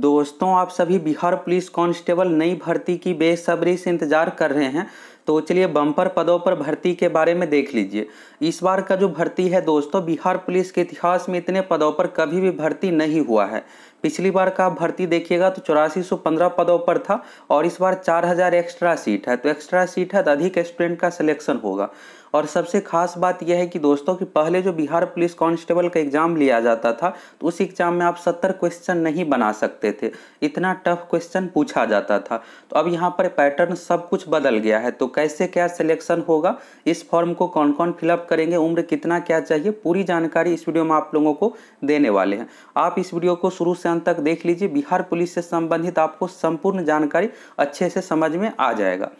दोस्तों आप सभी बिहार पुलिस कांस्टेबल नई भर्ती की बेसब्री से इंतजार कर रहे हैं तो चलिए बम्पर पदों पर भर्ती के बारे में देख लीजिए इस बार का जो भर्ती है दोस्तों बिहार पुलिस के इतिहास में इतने पदों पर कभी भी भर्ती नहीं हुआ है पिछली बार का आप भर्ती देखिएगा तो चौरासी पदों पर था और इस बार 4000 एक्स्ट्रा सीट है तो एक्स्ट्रा सीट है तो अधिक स्टूडेंट का सिलेक्शन होगा और सबसे खास बात यह है कि दोस्तों कि पहले जो बिहार पुलिस कांस्टेबल का एग्ज़ाम लिया जाता था तो उस एग्ज़ाम में आप सत्तर क्वेश्चन नहीं बना सकते थे इतना टफ क्वेश्चन पूछा जाता था तो अब यहाँ पर पैटर्न सब कुछ बदल गया है तो कैसे क्या सिलेक्शन होगा इस फॉर्म को कौन कौन फिलअप करेंगे उम्र कितना क्या चाहिए पूरी जानकारी इस वीडियो में आप लोगों को देने वाले हैं आप इस वीडियो को शुरू से अंत तक देख लीजिए बिहार पुलिस से संबंधित आपको संपूर्ण जानकारी अच्छे से समझ में आ जाएगा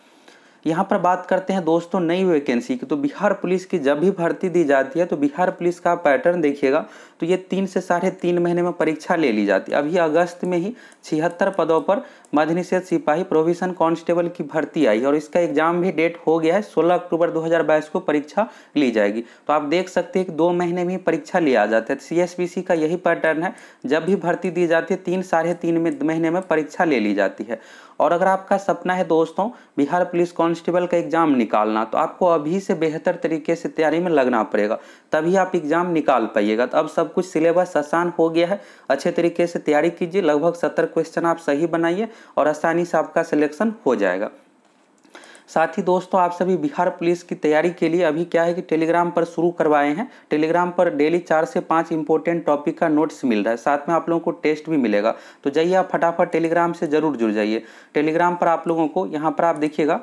यहाँ पर बात करते हैं दोस्तों नई वैकेंसी की तो बिहार पुलिस की जब भी भर्ती दी जाती है तो बिहार पुलिस का पैटर्न देखिएगा तो ये तीन से साढ़े तीन महीने में परीक्षा ले ली जाती है अभी अगस्त में ही छिहत्तर पदों पर मध्य निषेध सिपाही प्रोविशन कांस्टेबल की भर्ती आई और इसका एग्जाम भी डेट हो गया है 16 अक्टूबर 2022 को परीक्षा ली जाएगी तो आप देख सकते हैं कि दो महीने में परीक्षा लिया जाता है सी का यही पैटर्न है जब भी भर्ती दी जाती है तीन साढ़े तीन में महीने में परीक्षा ले ली जाती है और अगर आपका सपना है दोस्तों बिहार पुलिस कांस्टेबल का एग्जाम निकालना तो आपको अभी से बेहतर तरीके से तैयारी में लगना पड़ेगा तभी आप एग्जाम निकाल पाइएगा तो अब सब कुछ सिलेबस आसान हो गया है अच्छे तरीके से तैयारी कीजिए लगभग सत्तर क्वेश्चन आप सही बनाइए और आसानी से आपका सिलेक्शन हो जाएगा साथ ही दोस्तों आप सभी बिहार पुलिस की तैयारी के लिए अभी क्या है कि टेलीग्राम पर शुरू करवाए हैं टेलीग्राम पर डेली चार से पाँच इंपॉर्टेंट टॉपिक का नोट्स मिल रहा है साथ में आप लोगों को टेस्ट भी मिलेगा तो जाइए आप फटाफट टेलीग्राम से जरूर जुड़ जाइए टेलीग्राम पर आप लोगों को यहाँ पर आप देखिएगा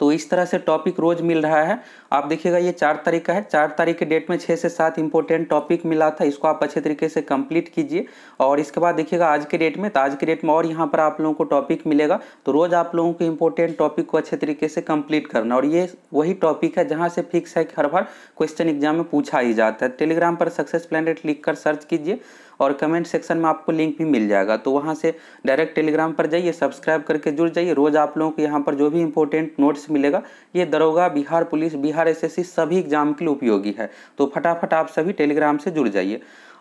तो इस तरह से टॉपिक रोज मिल रहा है आप देखिएगा ये चार तारीख का है चार तारीख के डेट में छः से सात इंपॉर्टेंट टॉपिक मिला था इसको आप अच्छे तरीके से कंप्लीट कीजिए और इसके बाद देखिएगा आज के डेट में तो आज के डेट में और यहाँ पर आप लोगों को टॉपिक मिलेगा तो रोज़ आप लोगों को इंपॉर्टेंट टॉपिक को अच्छे तरीके से कंप्लीट करना और ये वही टॉपिक है जहाँ से फिक्स है कि हर बार क्वेश्चन एग्जाम में पूछा ही जाता है टेलीग्राम पर सक्सेस प्लानट लिख कर सर्च कीजिए और कमेंट सेक्शन में आपको लिंक भी मिल जाएगा तो वहाँ से डायरेक्ट टेलीग्राम पर जाइए सब्सक्राइब करके जुड़ जाइए रोज़ आप लोगों को यहाँ पर जो भी इंपॉर्टेंट नोट्स मिलेगा ये दरोगा बिहार पुलिस बिहार बिहार एस सभी एग्जाम के लिए उपयोगी है तो फटाफट आप सभी टेलीग्राम से जुड़ जाइए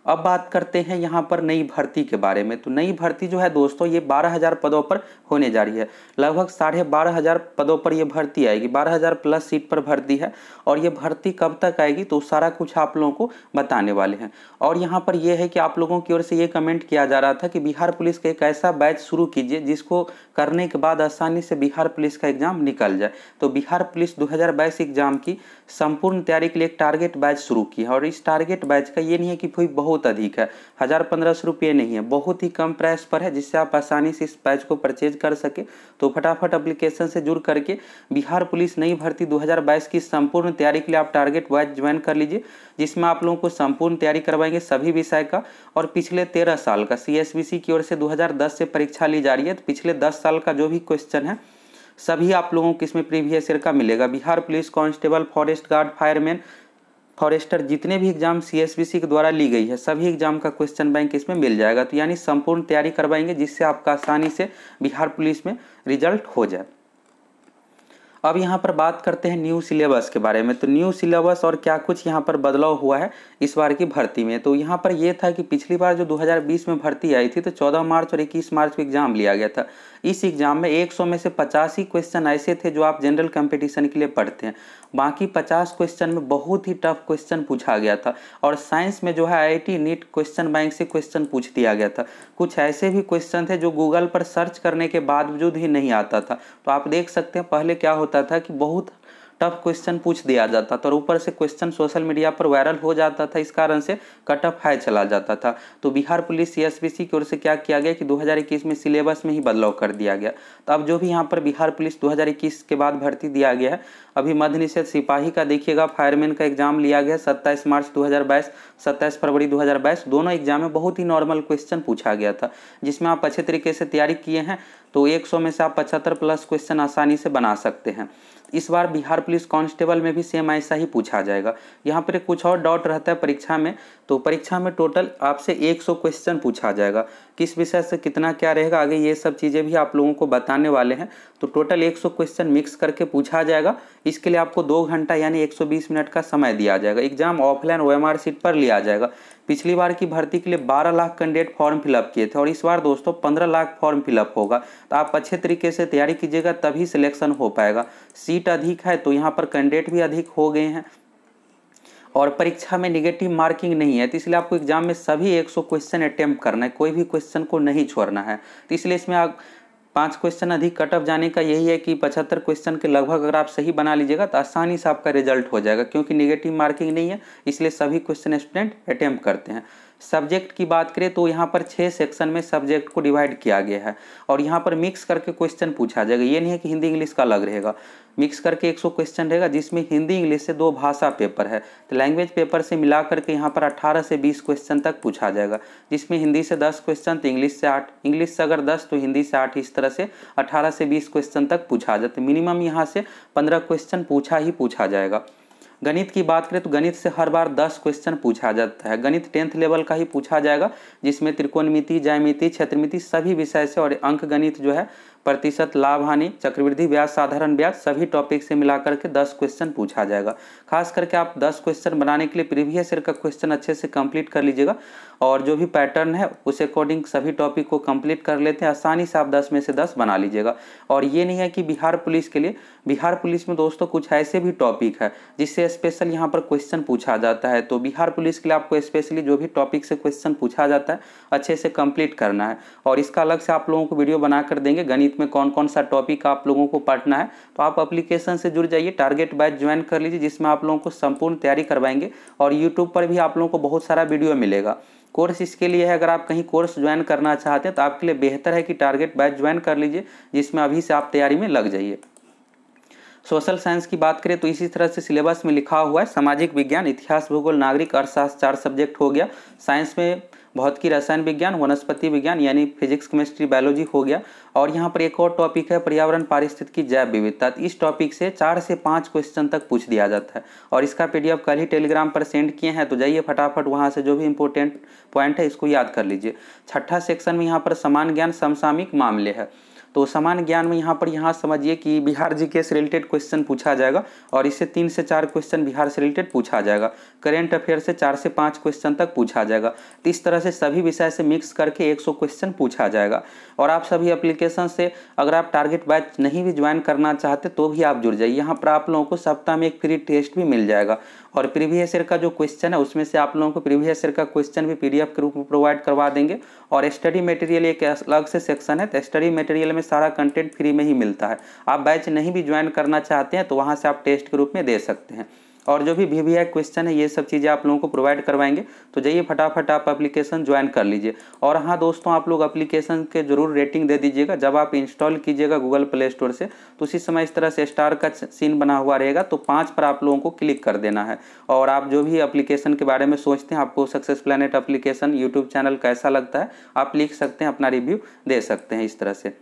अब बात करते हैं यहाँ पर नई भर्ती के बारे में तो नई भर्ती जो है दोस्तों ये बारह हज़ार पदों पर होने जा रही है लगभग साढ़े बारह हज़ार पदों पर ये भर्ती आएगी बारह हज़ार प्लस सीट पर भर्ती है और ये भर्ती कब तक आएगी तो सारा कुछ आप लोगों को बताने वाले हैं और यहाँ पर यह है कि आप लोगों की ओर से ये कमेंट किया जा रहा था कि बिहार पुलिस का एक ऐसा बैच शुरू कीजिए जिसको करने के बाद आसानी से बिहार पुलिस का एग्ज़ाम निकल जाए तो बिहार पुलिस दो एग्ज़ाम की संपूर्ण तैयारी के लिए एक टारगेट बैच शुरू की है और इस टारगेट बैच का ये नहीं है कि कोई बहुत बहुत अधिक है हज़ार पंद्रह सौ रुपये नहीं है बहुत ही कम प्राइस पर है जिससे आप आसानी से इस बैच को परचेज कर सके तो फटाफट अप्लीकेशन से जुड़ करके बिहार पुलिस नई भर्ती 2022 की संपूर्ण तैयारी के लिए आप टारगेट वाइज ज्वाइन कर लीजिए जिसमें आप लोगों को संपूर्ण तैयारी करवाएंगे सभी विषय का और पिछले तेरह साल का सी की ओर से दो से परीक्षा ली जा रही है तो पिछले दस साल का जो भी क्वेश्चन है सभी आप लोगों को इसमें प्रीवियस ईयर का मिलेगा Bihar police constable forest guard fireman forester जितने भी एग्जाम सी के द्वारा ली गई है सभी एग्जाम का क्वेश्चन बैंक इसमें मिल जाएगा तो यानी संपूर्ण तैयारी करवाएंगे जिससे आपका आसानी से बिहार पुलिस में रिजल्ट हो जाए अब यहाँ पर बात करते हैं न्यू सिलेबस के बारे में तो न्यू सिलेबस और क्या कुछ यहाँ पर बदलाव हुआ है इस बार की भर्ती में तो यहाँ पर यह था कि पिछली बार जो 2020 में भर्ती आई थी तो 14 मार्च और 21 मार्च को एग्जाम लिया गया था इस एग्ज़ाम में 100 में से पचास ही क्वेश्चन ऐसे थे जो आप जनरल कंपटीशन के लिए पढ़ते हैं बाकी 50 क्वेश्चन में बहुत ही टफ क्वेश्चन पूछा गया था और साइंस में जो है आई नीट क्वेश्चन बैंक से क्वेश्चन पूछ दिया गया था कुछ ऐसे भी क्वेश्चन थे जो गूगल पर सर्च करने के बावजूद ही नहीं आता था तो आप देख सकते हैं पहले क्या होता था कि बहुत टफ क्वेश्चन पूछ दिया जाता था और ऊपर से क्वेश्चन सोशल मीडिया पर वायरल हो जाता था इस कारण से कट ऑफ हाई चला जाता था तो बिहार पुलिस सी की ओर से क्या किया गया कि 2021 में सिलेबस में ही बदलाव कर दिया गया तो अब जो भी यहाँ पर बिहार पुलिस 2021 के बाद भर्ती दिया गया है अभी मध्य निषेध सिपाही का देखिएगा फायरमैन का एग्जाम लिया गया सत्ताईस मार्च 2022 27 फरवरी 2022 दोनों एग्जाम में बहुत ही नॉर्मल क्वेश्चन पूछा गया था जिसमें आप अच्छे तरीके से तैयारी किए हैं तो 100 में से आप पचहत्तर प्लस क्वेश्चन आसानी से बना सकते हैं इस बार बिहार पुलिस कांस्टेबल में भी सेम ऐसा ही पूछा जाएगा यहाँ पर कुछ और डाउट रहता है परीक्षा में तो परीक्षा में टोटल आपसे 100 क्वेश्चन पूछा जाएगा किस विषय से कितना क्या रहेगा आगे ये सब चीज़ें भी आप लोगों को बताने वाले हैं तो टोटल 100 क्वेश्चन मिक्स करके पूछा जाएगा इसके लिए आपको दो घंटा यानी 120 मिनट का समय दिया जाएगा एग्जाम ऑफलाइन ओ सीट पर लिया जाएगा पिछली बार की भर्ती के लिए 12 लाख कैंडिडेट फॉर्म फिलअप किए थे और इस बार दोस्तों 15 लाख फॉर्म फिलअप होगा तो आप अच्छे तरीके से तैयारी कीजिएगा तभी सिलेक्शन हो पाएगा सीट अधिक है तो यहाँ पर कैंडिडेट भी अधिक हो गए हैं और परीक्षा में निगेटिव मार्किंग नहीं है तो इसलिए आपको एग्जाम में सभी सौ क्वेश्चन अटैम्प्ट करना है कोई भी क्वेश्चन को नहीं छोड़ना है तो इसलिए इसमें आप पाँच क्वेश्चन अधिक कट ऑफ जाने का यही है कि पचहत्तर क्वेश्चन के लगभग अगर आप सही बना लीजिएगा तो आसानी से आपका रिजल्ट हो जाएगा क्योंकि निगेटिव मार्किंग नहीं है इसलिए सभी क्वेश्चन स्टूडेंट अटैम्प्ट करते हैं सब्जेक्ट की बात करें तो यहाँ पर छः सेक्शन में सब्जेक्ट को डिवाइड किया गया है और यहाँ पर मिक्स करके क्वेश्चन पूछा जाएगा ये नहीं है कि हिंदी इंग्लिश का अलग रहेगा मिक्स करके 100 क्वेश्चन रहेगा जिसमें हिंदी इंग्लिश से दो भाषा पेपर है तो लैंग्वेज पेपर से मिला करके यहाँ पर 18 से 20 क्वेश्चन तक पूछा जाएगा जिसमें हिंदी से 10 क्वेश्चन तो इंग्लिश से 8 इंग्लिश से अगर 10 तो हिंदी से 8 इस तरह से 18 से 20 क्वेश्चन तक पूछा जाता है मिनिमम यहाँ से 15 क्वेश्चन पूछा ही पूछा जाएगा गणित की बात करें तो गणित से हर बार दस क्वेश्चन पूछा जाता है गणित टेंथ लेवल का ही पूछा जाएगा जिसमें त्रिकोणमिति जयमिति क्षेत्रमिति सभी विषय से और अंक गणित जो है प्रतिशत लाभ हानि चक्रवृद्धि ब्याज साधारण ब्याज सभी टॉपिक से मिलाकर के दस क्वेश्चन पूछा जाएगा खास करके आप दस क्वेश्चन बनाने के लिए प्रीवियस ईयर का क्वेश्चन अच्छे से कंप्लीट कर लीजिएगा और जो भी पैटर्न है उस अकॉर्डिंग सभी टॉपिक को कंप्लीट कर लेते हैं आसानी से आप दस में से दस बना लीजिएगा और ये नहीं है कि बिहार पुलिस के लिए बिहार पुलिस में दोस्तों कुछ ऐसे भी टॉपिक है जिससे स्पेशल यहाँ पर क्वेश्चन पूछा जाता है तो बिहार पुलिस के लिए आपको स्पेशली जो भी टॉपिक से क्वेश्चन पूछा जाता है अच्छे से कंप्लीट करना है और इसका अलग से आप लोगों को वीडियो बनाकर देंगे गणित में कौन कौन सा टॉपिक आप लोगों को पढ़ना है तो आप अप्लीकेशन से जुड़ जाइए टारगेट बैच ज्वाइन कर लीजिए जिसमें आप लोगों को संपूर्ण तैयारी करवाएंगे और यूट्यूब पर भी आप लोगों को बहुत सारा वीडियो मिलेगा कोर्स इसके लिए है अगर आप कहीं कोर्स ज्वाइन करना चाहते हैं तो आपके लिए बेहतर है कि टारगेट बैच ज्वाइन कर लीजिए जिसमें अभी से आप तैयारी में लग जाइए सोशल साइंस की बात करें तो इसी तरह से सिलेबस में लिखा हुआ है सामाजिक विज्ञान इतिहास भूगोल नागरिक अर्थशास्त्र चार सब्जेक्ट हो गया साइंस में बहुत की रसायन विज्ञान वनस्पति विज्ञान यानी फिजिक्स केमिस्ट्री बायोलॉजी हो गया और यहाँ पर एक और टॉपिक है पर्यावरण पारिस्थितिकी जैव विविधता तो इस टॉपिक से चार से पाँच क्वेश्चन तक पूछ दिया जाता है और इसका पी कल ही टेलीग्राम पर सेंड किए हैं तो जाइए फटाफट वहाँ से जो भी इंपॉर्टेंट पॉइंट है इसको याद कर लीजिए छठा सेक्शन में यहाँ पर समान ज्ञान समसामिक मामले है तो सामान्य ज्ञान में यहाँ पर यहाँ समझिए कि बिहार जी के रिलेटेड क्वेश्चन पूछा जाएगा और इससे तीन से चार क्वेश्चन बिहार से रिलेटेड पूछा जाएगा करेंट अफेयर से चार से पाँच क्वेश्चन तक पूछा जाएगा तो इस तरह से सभी विषय से मिक्स करके एक क्वेश्चन पूछा जाएगा और आप सभी अप्लीकेशन से अगर आप टारगेट बैच नहीं भी ज्वाइन करना चाहते तो भी आप जुड़ जाइए यहाँ पर आप लोगों को सप्ताह में एक फ्री टेस्ट भी मिल जाएगा और प्रीवियस ईयर का जो क्वेश्चन है उसमें से आप लोगों को प्रीवियस ईयर का क्वेश्चन भी पीडीएफ के रूप में प्रोवाइड करवा देंगे और स्टडी मटेरियल एक अलग से सेक्शन है तो स्टडी मटेरियल में सारा कंटेंट फ्री में ही मिलता है आप बैच नहीं भी ज्वाइन करना चाहते हैं तो वहाँ से आप टेस्ट के रूप में दे सकते हैं और जो भी वी आई क्वेश्चन है ये सब चीज़ें आप लोगों को प्रोवाइड करवाएंगे तो जाइए फटाफट आप एप्लीकेशन ज्वाइन कर लीजिए और हाँ दोस्तों आप लोग एप्लीकेशन के जरूर रेटिंग दे दीजिएगा जब आप इंस्टॉल कीजिएगा गूगल प्ले स्टोर से तो उसी समय इस तरह से स्टार का सीन बना हुआ रहेगा तो पाँच पर आप लोगों को क्लिक कर देना है और आप जो भी अप्लीकेशन के बारे में सोचते हैं आपको success planet application YouTube channel कैसा लगता है आप लिख सकते हैं अपना रिव्यू दे सकते हैं इस तरह से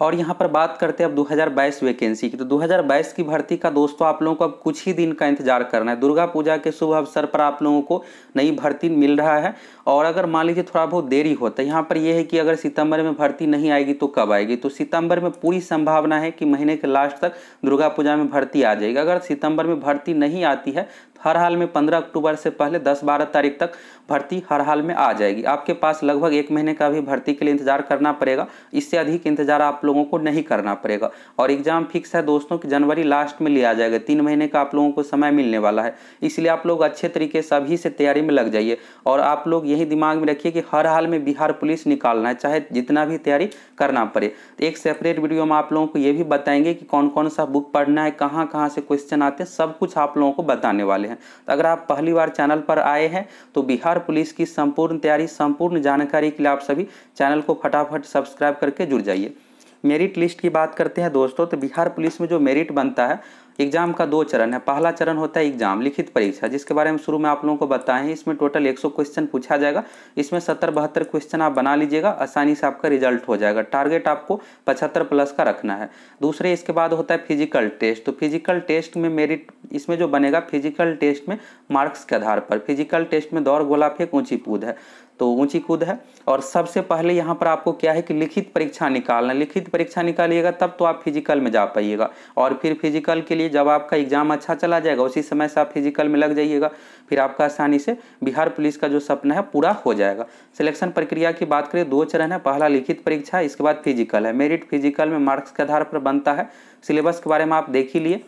और यहाँ पर बात करते हैं अब 2022 वैकेंसी की तो 2022 की भर्ती का दोस्तों आप लोगों को अब कुछ ही दिन का इंतजार करना है दुर्गा पूजा के शुभ अवसर पर आप लोगों को नई भर्ती मिल रहा है और अगर मान लीजिए थोड़ा बहुत देरी होता तो है यहाँ पर यह है कि अगर सितंबर में भर्ती नहीं आएगी तो कब आएगी तो सितंबर में पूरी संभावना है कि महीने के लास्ट तक दुर्गा पूजा में भर्ती आ जाएगी अगर सितंबर में भर्ती नहीं आती है तो हर हाल में पंद्रह अक्टूबर से पहले दस बारह तारीख तक भर्ती हर हाल में आ जाएगी आपके पास लगभग एक महीने का भी भर्ती के लिए इंतजार करना पड़ेगा इससे अधिक इंतजार आप लोगों को नहीं करना पड़ेगा और एग्जाम फिक्स है दोस्तों कि जनवरी लास्ट में लिया जाएगा तीन महीने का आप लोगों को समय मिलने वाला है इसलिए आप लोग अच्छे तरीके से अभी से तैयारी में लग जाइए और आप लोग यही दिमाग में रखिए कि हर हाल में बिहार पुलिस निकालना है चाहे जितना भी तैयारी करना पड़े एक सेपरेट वीडियो में आप लोगों को ये भी बताएंगे कि कौन कौन सा बुक पढ़ना है कहाँ कहाँ से क्वेश्चन आते हैं सब कुछ आप लोगों को बताने वाले हैं तो अगर आप पहली बार चैनल पर आए हैं तो बिहार बिहार पुलिस की संपूर्ण तैयारी संपूर्ण जानकारी के लिए आप सभी चैनल को फटाफट सब्सक्राइब करके जुड़ जाइए मेरिट लिस्ट की बात करते हैं दोस्तों तो बिहार पुलिस में जो मेरिट बनता है एग्जाम का दो चरण है पहला चरण होता है एग्जाम लिखित परीक्षा जिसके बारे में शुरू में आप लोगों को बताएं इसमें टोटल 100 क्वेश्चन पूछा जाएगा इसमें सत्तर बहत्तर क्वेश्चन आप बना लीजिएगा आसानी से आपका रिजल्ट हो जाएगा टारगेट आपको पचहत्तर प्लस का रखना है दूसरे इसके बाद होता है फिजिकल टेस्ट तो फिजिकल टेस्ट में मेरिट इसमें जो बनेगा फिजिकल टेस्ट में मार्क्स के आधार पर फिजिकल टेस्ट में दौड़ गोला फेक ऊंची कूद है तो ऊंची कूद है और सबसे पहले यहाँ पर आपको क्या है कि लिखित परीक्षा निकालना लिखित परीक्षा निकालिएगा तब तो आप फिजिकल में जा पाइएगा और फिर फिजिकल के लिए चाहिए जब आपका एग्जाम अच्छा चला जाएगा उसी समय से आप फिजिकल में लग जाइएगा फिर आपका आसानी से बिहार पुलिस का जो सपना है पूरा हो जाएगा सिलेक्शन प्रक्रिया की बात करें दो चरण है पहला लिखित परीक्षा इसके बाद फिजिकल है मेरिट फिजिकल में मार्क्स के आधार पर बनता है सिलेबस के बारे में आप देख ही लिए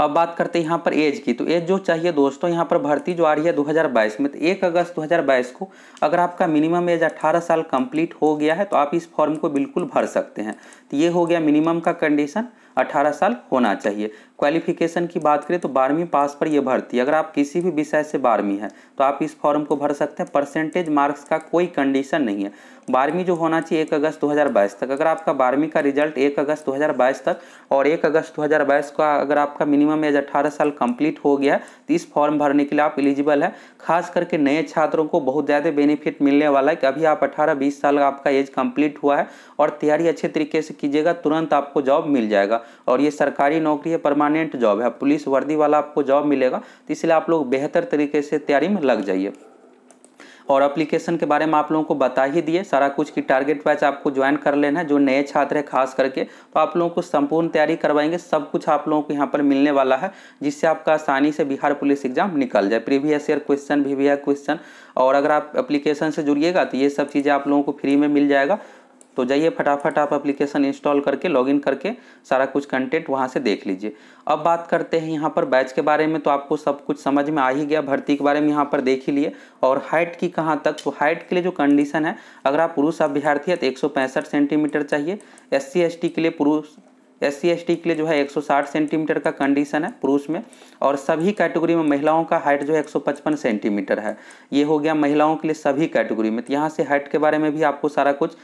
अब बात करते हैं यहाँ पर एज की तो एज जो चाहिए दोस्तों यहाँ पर भर्ती जो आ रही है 2022 में तो एक अगस्त 2022 को अगर आपका मिनिमम एज 18 साल कंप्लीट हो गया है तो आप इस फॉर्म को बिल्कुल भर सकते हैं तो ये हो गया मिनिमम का कंडीशन अठारह साल होना चाहिए क्वालिफिकेशन की बात करें तो बारहवीं पास पर यह भर्ती अगर आप किसी भी विषय से बारहवीं है तो आप इस फॉर्म को भर सकते हैं परसेंटेज मार्क्स का कोई कंडीशन नहीं है बारहवीं जो होना चाहिए एक अगस्त 2022 तक अगर आपका बारहवीं का रिजल्ट एक अगस्त 2022 तक और एक अगस्त 2022 का अगर आपका मिनिमम एज अठारह साल कंप्लीट हो गया तो इस फॉर्म भरने के लिए आप एलिजिबल है खास करके नए छात्रों को बहुत ज़्यादा बेनिफिट मिलने वाला है कि अभी आप अट्ठारह बीस साल आपका एज कंप्लीट हुआ है और तैयारी अच्छे तरीके से कीजिएगा तुरंत आपको जॉब मिल जाएगा और ये सरकारी नौकरी है परमानेंट परमानेंट जॉब है पुलिस वर्दी वाला आपको जॉब मिलेगा तो इसलिए आप लोग बेहतर तरीके से तैयारी में लग जाइए और एप्लीकेशन के बारे में आप लोगों को बता ही दिए सारा कुछ की टारगेट बैच आपको ज्वाइन कर लेना है जो नए छात्र है खास करके तो आप लोगों को संपूर्ण तैयारी करवाएंगे सब कुछ आप लोगों को यहाँ पर मिलने वाला है जिससे आपका आसानी से बिहार पुलिस एग्जाम निकल जाए प्रीवियस ईयर क्वेश्चन भी क्वेश्चन और अगर आप एप्लीकेशन से जुड़िएगा तो ये सब चीज़ें आप लोगों को फ्री में मिल जाएगा तो जाइए फटाफट आप एप्लीकेशन इंस्टॉल करके लॉगिन करके सारा कुछ कंटेंट वहाँ से देख लीजिए अब बात करते हैं यहाँ पर बैच के बारे में तो आपको सब कुछ समझ में आ ही गया भर्ती के बारे में यहाँ पर देख ही लिए और हाइट की कहाँ तक तो हाइट के लिए जो कंडीशन है अगर आप पुरुष अभ्यर्थी है तो एक सेंटीमीटर चाहिए एस सी के लिए पुरुष एस सी के लिए जो है 160 सेंटीमीटर का कंडीशन है पुरुष में और सभी कैटेगरी में महिलाओं का हाइट जो है 155 सेंटीमीटर है ये हो गया महिलाओं के लिए सभी कैटेगरी में तो यहाँ से हाइट के बारे में भी आपको सारा कुछ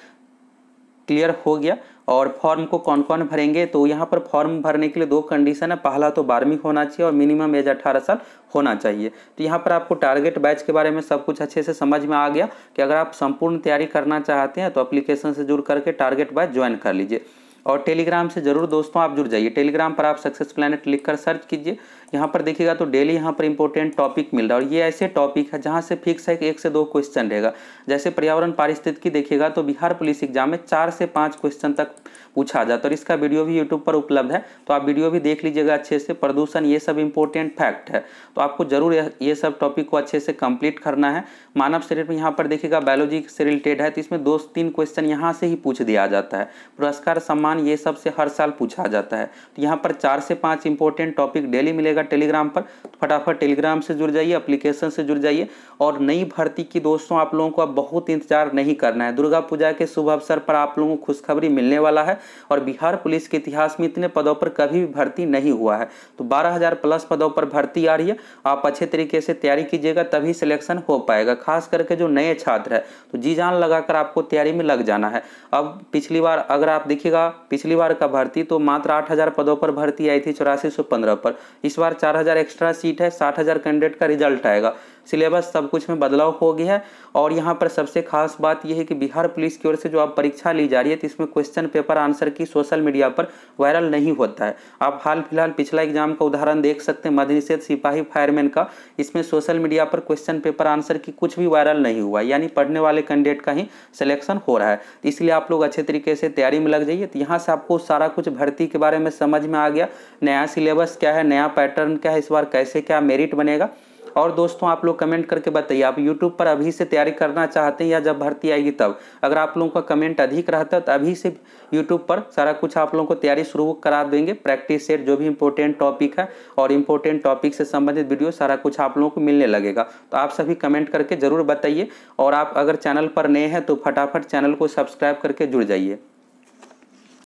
क्लियर हो गया और फॉर्म को कौन कौन भरेंगे तो यहाँ पर फॉर्म भरने के लिए दो कंडीशन है पहला तो बारहवीं होना चाहिए और मिनिमम एज अठारह साल होना चाहिए तो यहाँ पर आपको टारगेट बैच के बारे में सब कुछ अच्छे से समझ में आ गया कि अगर आप संपूर्ण तैयारी करना चाहते हैं तो अप्लीकेशन से जुड़ करके टारगेट बैच ज्वाइन कर लीजिए और टेलीग्राम से जरूर दोस्तों आप जुड़ जाइए टेलीग्राम पर आप सक्सेस प्लानट लिख कर सर्च कीजिए यहाँ पर देखिएगा तो डेली यहाँ पर इंपॉर्टेंट टॉपिक मिल रहा है और ये ऐसे टॉपिक है जहाँ से फिक्स है कि एक से दो क्वेश्चन रहेगा जैसे पर्यावरण पारिस्थितिकी देखिएगा तो बिहार पुलिस एग्जाम में चार से पाँच क्वेश्चन तक पूछा जाता है और इसका वीडियो भी यूट्यूब पर उपलब्ध है तो आप वीडियो भी देख लीजिएगा अच्छे से प्रदूषण ये सब इंपॉर्टेंट फैक्ट है तो आपको जरूर ये सब टॉपिक को अच्छे से कंप्लीट करना है मानव शरीर में यहाँ पर देखिएगा बायोलॉजी से रिलेटेड है तो इसमें दो तीन क्वेश्चन यहाँ से ही पूछ दिया जाता है पुरस्कार सम्मान ये सब से हर साल पूछा जाता है तो यहाँ पर चार से पाँच इंपॉर्टेंट टॉपिक डेली मिलेगा मिलेगा टेलीग्राम पर तो फटाफट टेलीग्राम से जुड़ जाइए अप्लीकेशन से जुड़ जाइए और नई भर्ती की दोस्तों आप लोगों को अब बहुत इंतजार नहीं करना है दुर्गा पूजा के शुभ अवसर पर आप लोगों को खुशखबरी मिलने वाला है और बिहार पुलिस के इतिहास में इतने पदों पर कभी भी भर्ती नहीं हुआ है तो बारह प्लस पदों पर भर्ती आ रही है आप अच्छे तरीके से तैयारी कीजिएगा तभी सिलेक्शन हो पाएगा खास करके जो नए छात्र है तो जी जान लगाकर आपको तैयारी में लग जाना है अब पिछली बार अगर आप देखिएगा पिछली बार का भर्ती तो मात्र आठ हजार पदों पर भर्ती आई थी चौरासी सौ पंद्रह पर इस बार बार चार हजार एक्स्ट्रा सीट है साठ हजार कैंडिडेट का रिजल्ट आएगा सिलेबस सब कुछ में बदलाव हो गया है और यहाँ पर सबसे खास बात यह है कि बिहार पुलिस की ओर से जो आप परीक्षा ली जा रही है तो इसमें क्वेश्चन पेपर आंसर की सोशल मीडिया पर वायरल नहीं होता है आप हाल फिलहाल पिछला एग्जाम का उदाहरण देख सकते हैं मध्य निषेध सिपाही फायरमैन का इसमें सोशल मीडिया पर क्वेश्चन पेपर आंसर की कुछ भी वायरल नहीं हुआ यानी पढ़ने वाले कैंडिडेट का ही सिलेक्शन हो रहा है इसलिए आप लोग अच्छे तरीके से तैयारी में लग जाइए तो यहाँ से आपको सारा कुछ भर्ती के बारे में समझ में आ गया नया सिलेबस क्या है नया पैटर्न क्या है इस बार कैसे क्या मेरिट बनेगा और दोस्तों आप लोग कमेंट करके बताइए आप यूट्यूब पर अभी से तैयारी करना चाहते हैं या जब भर्ती आएगी तब अगर आप लोगों का कमेंट अधिक रहता तो अभी से यूट्यूब पर सारा कुछ आप लोगों को तैयारी शुरू करा देंगे प्रैक्टिस सेट जो भी इंपॉर्टेंट टॉपिक है और इम्पोर्टेंट टॉपिक से संबंधित वीडियो सारा कुछ आप लोगों को मिलने लगेगा तो आप सभी कमेंट करके ज़रूर बताइए और आप अगर चैनल पर नए हैं तो फटाफट चैनल को सब्सक्राइब करके जुड़ जाइए